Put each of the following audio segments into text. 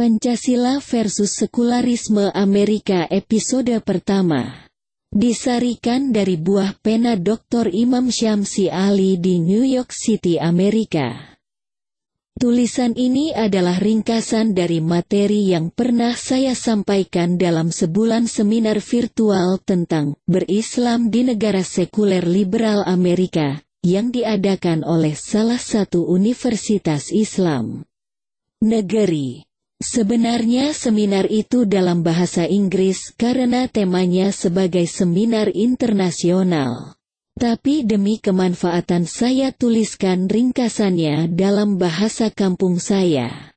Pancasila versus Sekularisme Amerika episode pertama. Disarikan dari buah pena Dr. Imam Syamsi Ali di New York City, Amerika. Tulisan ini adalah ringkasan dari materi yang pernah saya sampaikan dalam sebulan seminar virtual tentang berislam di negara sekuler liberal Amerika, yang diadakan oleh salah satu universitas Islam negeri. Sebenarnya seminar itu dalam bahasa Inggris karena temanya sebagai seminar internasional. Tapi demi kemanfaatan saya tuliskan ringkasannya dalam bahasa kampung saya.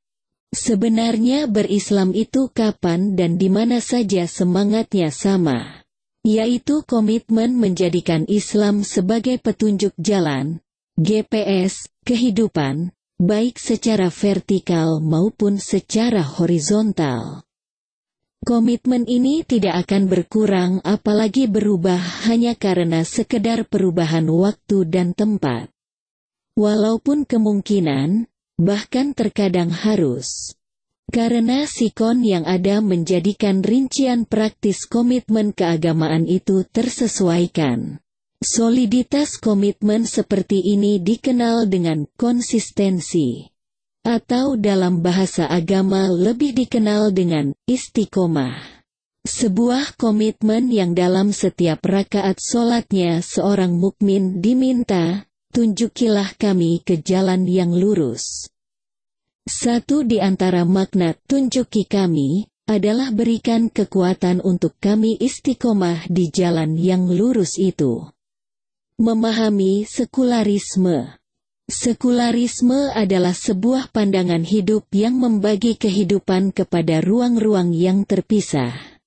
Sebenarnya berislam itu kapan dan di mana saja semangatnya sama. Yaitu komitmen menjadikan Islam sebagai petunjuk jalan, GPS, kehidupan, baik secara vertikal maupun secara horizontal. Komitmen ini tidak akan berkurang apalagi berubah hanya karena sekedar perubahan waktu dan tempat. Walaupun kemungkinan, bahkan terkadang harus. Karena sikon yang ada menjadikan rincian praktis komitmen keagamaan itu tersesuaikan. Soliditas komitmen seperti ini dikenal dengan konsistensi, atau dalam bahasa agama lebih dikenal dengan istiqomah. Sebuah komitmen yang dalam setiap rakaat solatnya seorang mukmin diminta, tunjukilah kami ke jalan yang lurus. Satu di antara makna tunjuki kami, adalah berikan kekuatan untuk kami istiqomah di jalan yang lurus itu. Memahami sekularisme. Sekularisme adalah sebuah pandangan hidup yang membagi kehidupan kepada ruang-ruang yang terpisah.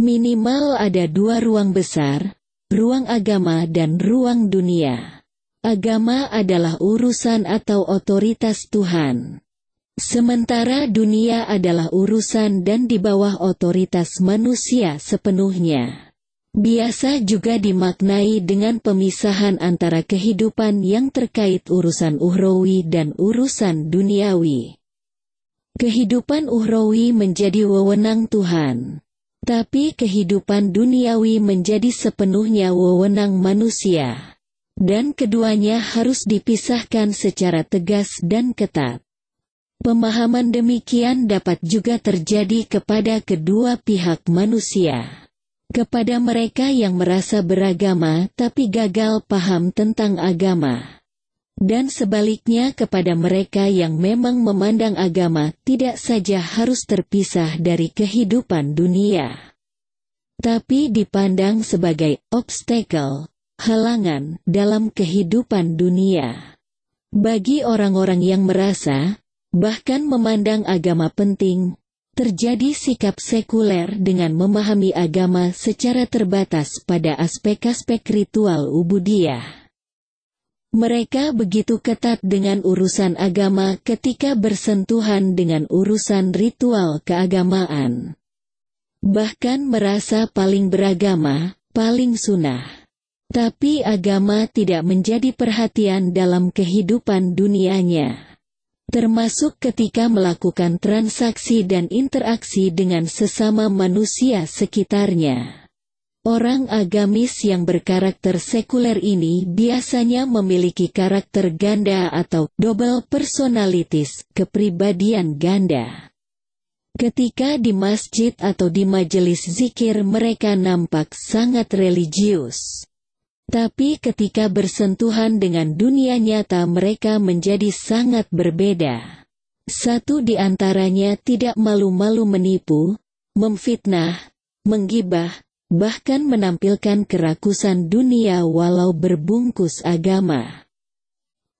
Minimal ada dua ruang besar, ruang agama dan ruang dunia. Agama adalah urusan atau otoritas Tuhan. Sementara dunia adalah urusan dan di bawah otoritas manusia sepenuhnya biasa juga dimaknai dengan pemisahan antara kehidupan yang terkait urusan uhrawi dan urusan duniawi. Kehidupan uhrawi menjadi wewenang Tuhan, tapi kehidupan duniawi menjadi sepenuhnya wewenang manusia, dan keduanya harus dipisahkan secara tegas dan ketat. Pemahaman demikian dapat juga terjadi kepada kedua pihak manusia kepada mereka yang merasa beragama tapi gagal paham tentang agama, dan sebaliknya kepada mereka yang memang memandang agama tidak saja harus terpisah dari kehidupan dunia, tapi dipandang sebagai obstacle, halangan dalam kehidupan dunia. Bagi orang-orang yang merasa, bahkan memandang agama penting, terjadi sikap sekuler dengan memahami agama secara terbatas pada aspek-aspek ritual ubudiyah. Mereka begitu ketat dengan urusan agama ketika bersentuhan dengan urusan ritual keagamaan. Bahkan merasa paling beragama, paling sunnah. Tapi agama tidak menjadi perhatian dalam kehidupan dunianya termasuk ketika melakukan transaksi dan interaksi dengan sesama manusia sekitarnya. Orang agamis yang berkarakter sekuler ini biasanya memiliki karakter ganda atau double personalities, kepribadian ganda. Ketika di masjid atau di majelis zikir mereka nampak sangat religius. Tapi ketika bersentuhan dengan dunia nyata mereka menjadi sangat berbeda. Satu di antaranya tidak malu-malu menipu, memfitnah, menggibah, bahkan menampilkan kerakusan dunia walau berbungkus agama.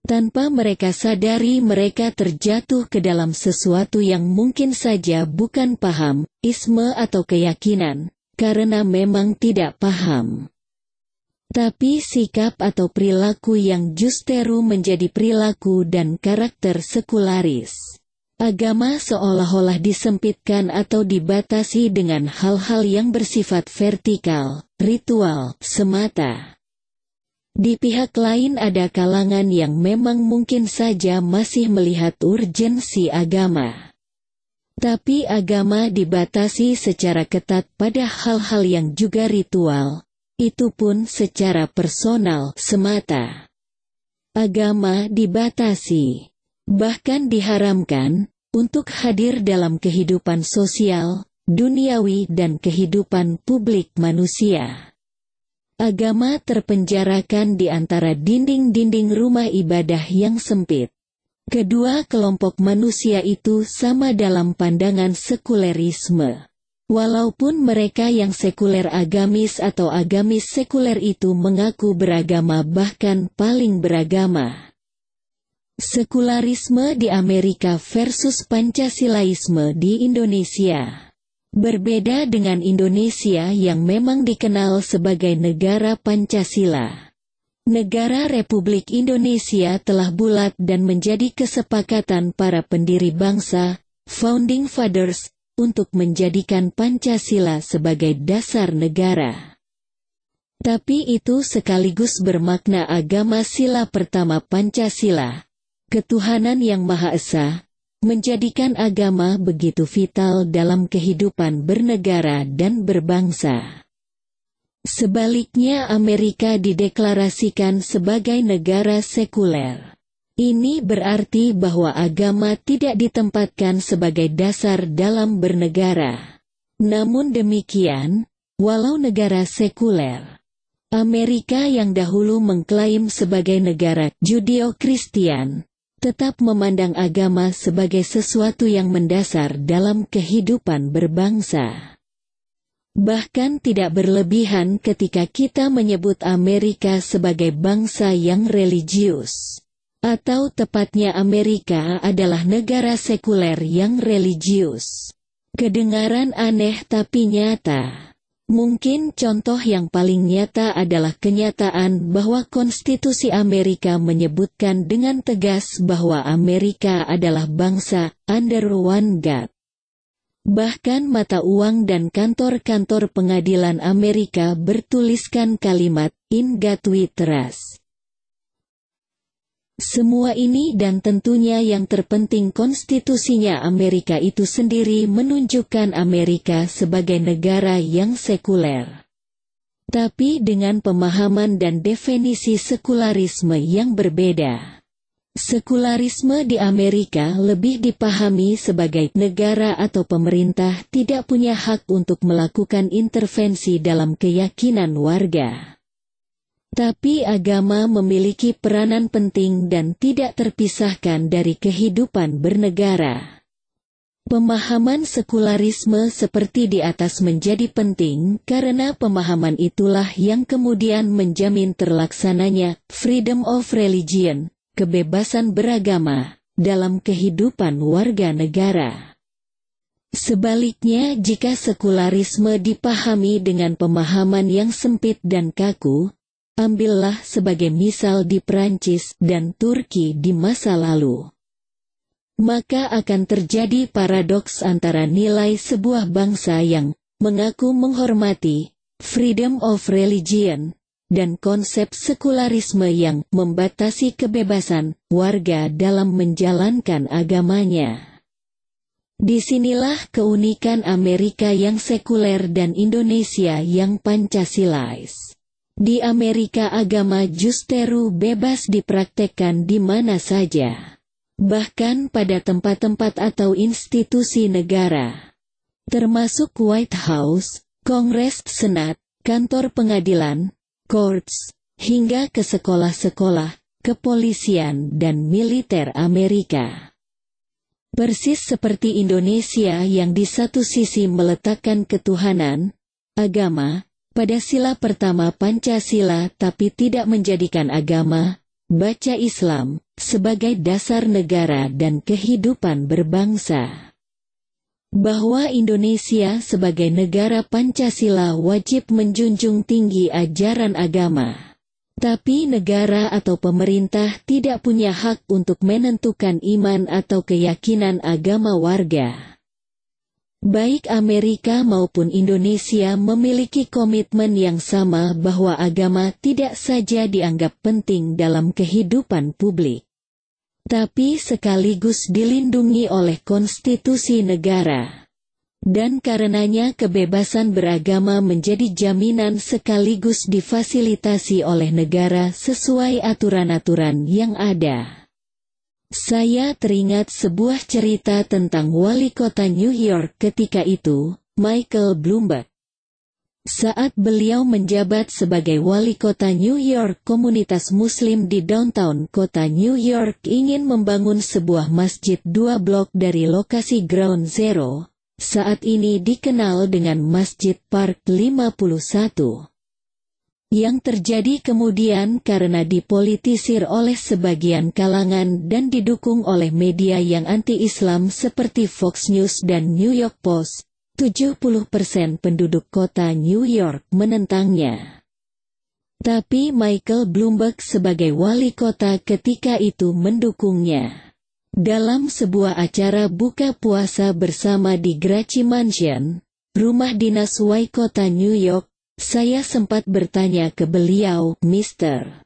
Tanpa mereka sadari mereka terjatuh ke dalam sesuatu yang mungkin saja bukan paham, isme atau keyakinan, karena memang tidak paham. Tapi sikap atau perilaku yang justeru menjadi perilaku dan karakter sekularis. Agama seolah-olah disempitkan atau dibatasi dengan hal-hal yang bersifat vertikal, ritual, semata. Di pihak lain ada kalangan yang memang mungkin saja masih melihat urgensi agama. Tapi agama dibatasi secara ketat pada hal-hal yang juga ritual, itu pun secara personal semata. Agama dibatasi, bahkan diharamkan, untuk hadir dalam kehidupan sosial, duniawi dan kehidupan publik manusia. Agama terpenjarakan di antara dinding-dinding rumah ibadah yang sempit. Kedua kelompok manusia itu sama dalam pandangan sekulerisme. Walaupun mereka yang sekuler agamis atau agamis sekuler itu mengaku beragama bahkan paling beragama. Sekularisme di Amerika versus Pancasilaisme di Indonesia Berbeda dengan Indonesia yang memang dikenal sebagai negara Pancasila. Negara Republik Indonesia telah bulat dan menjadi kesepakatan para pendiri bangsa, Founding Fathers, untuk menjadikan Pancasila sebagai dasar negara. Tapi itu sekaligus bermakna agama sila pertama Pancasila, ketuhanan yang Maha Esa, menjadikan agama begitu vital dalam kehidupan bernegara dan berbangsa. Sebaliknya Amerika dideklarasikan sebagai negara sekuler. Ini berarti bahwa agama tidak ditempatkan sebagai dasar dalam bernegara. Namun demikian, walau negara sekuler, Amerika yang dahulu mengklaim sebagai negara Judeo-Kristian, tetap memandang agama sebagai sesuatu yang mendasar dalam kehidupan berbangsa. Bahkan tidak berlebihan ketika kita menyebut Amerika sebagai bangsa yang religius atau tepatnya Amerika adalah negara sekuler yang religius. Kedengaran aneh tapi nyata. Mungkin contoh yang paling nyata adalah kenyataan bahwa Konstitusi Amerika menyebutkan dengan tegas bahwa Amerika adalah bangsa under one God. Bahkan mata uang dan kantor-kantor pengadilan Amerika bertuliskan kalimat "In God We Trust". Semua ini dan tentunya yang terpenting konstitusinya Amerika itu sendiri menunjukkan Amerika sebagai negara yang sekuler. Tapi dengan pemahaman dan definisi sekularisme yang berbeda. Sekularisme di Amerika lebih dipahami sebagai negara atau pemerintah tidak punya hak untuk melakukan intervensi dalam keyakinan warga. Tapi agama memiliki peranan penting dan tidak terpisahkan dari kehidupan bernegara. Pemahaman sekularisme seperti di atas menjadi penting karena pemahaman itulah yang kemudian menjamin terlaksananya freedom of religion, kebebasan beragama, dalam kehidupan warga negara. Sebaliknya jika sekularisme dipahami dengan pemahaman yang sempit dan kaku, Ambillah sebagai misal di Perancis dan Turki di masa lalu. Maka akan terjadi paradoks antara nilai sebuah bangsa yang mengaku menghormati freedom of religion dan konsep sekularisme yang membatasi kebebasan warga dalam menjalankan agamanya. Disinilah keunikan Amerika yang sekuler dan Indonesia yang Pancasilais. Di Amerika agama justeru bebas dipraktekkan di mana saja, bahkan pada tempat-tempat atau institusi negara, termasuk White House, Kongres Senat, kantor pengadilan, courts, hingga ke sekolah-sekolah, kepolisian dan militer Amerika. Persis seperti Indonesia yang di satu sisi meletakkan ketuhanan, agama, pada sila pertama Pancasila tapi tidak menjadikan agama, baca Islam, sebagai dasar negara dan kehidupan berbangsa. Bahwa Indonesia sebagai negara Pancasila wajib menjunjung tinggi ajaran agama. Tapi negara atau pemerintah tidak punya hak untuk menentukan iman atau keyakinan agama warga. Baik Amerika maupun Indonesia memiliki komitmen yang sama bahwa agama tidak saja dianggap penting dalam kehidupan publik, tapi sekaligus dilindungi oleh konstitusi negara. Dan karenanya kebebasan beragama menjadi jaminan sekaligus difasilitasi oleh negara sesuai aturan-aturan yang ada. Saya teringat sebuah cerita tentang wali kota New York ketika itu, Michael Bloomberg. Saat beliau menjabat sebagai wali kota New York, komunitas muslim di downtown kota New York ingin membangun sebuah masjid dua blok dari lokasi Ground Zero, saat ini dikenal dengan Masjid Park 51 yang terjadi kemudian karena dipolitisir oleh sebagian kalangan dan didukung oleh media yang anti-Islam seperti Fox News dan New York Post, 70% persen penduduk kota New York menentangnya. Tapi Michael Bloomberg sebagai wali kota ketika itu mendukungnya. Dalam sebuah acara buka puasa bersama di Gracie Mansion, rumah dinas wali kota New York, saya sempat bertanya ke beliau, Mr.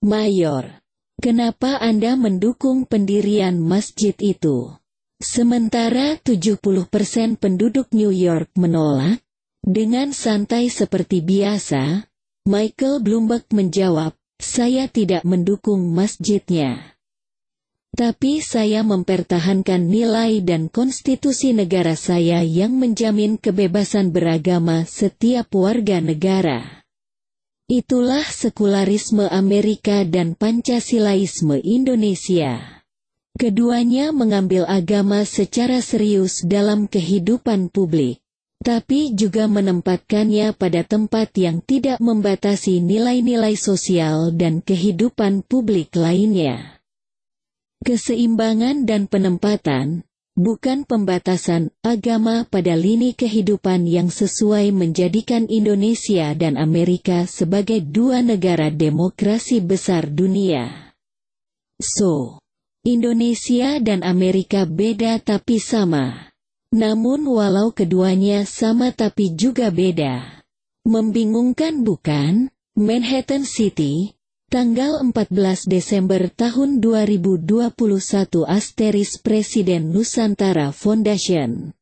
Mayor, kenapa Anda mendukung pendirian masjid itu? Sementara 70% penduduk New York menolak, dengan santai seperti biasa, Michael Bloomberg menjawab, saya tidak mendukung masjidnya tapi saya mempertahankan nilai dan konstitusi negara saya yang menjamin kebebasan beragama setiap warga negara. Itulah sekularisme Amerika dan Pancasilaisme Indonesia. Keduanya mengambil agama secara serius dalam kehidupan publik, tapi juga menempatkannya pada tempat yang tidak membatasi nilai-nilai sosial dan kehidupan publik lainnya. Keseimbangan dan penempatan, bukan pembatasan agama pada lini kehidupan yang sesuai menjadikan Indonesia dan Amerika sebagai dua negara demokrasi besar dunia. So, Indonesia dan Amerika beda tapi sama. Namun walau keduanya sama tapi juga beda. Membingungkan bukan? Manhattan City, Tanggal 14 Desember tahun 2021 Asteris Presiden Nusantara Foundation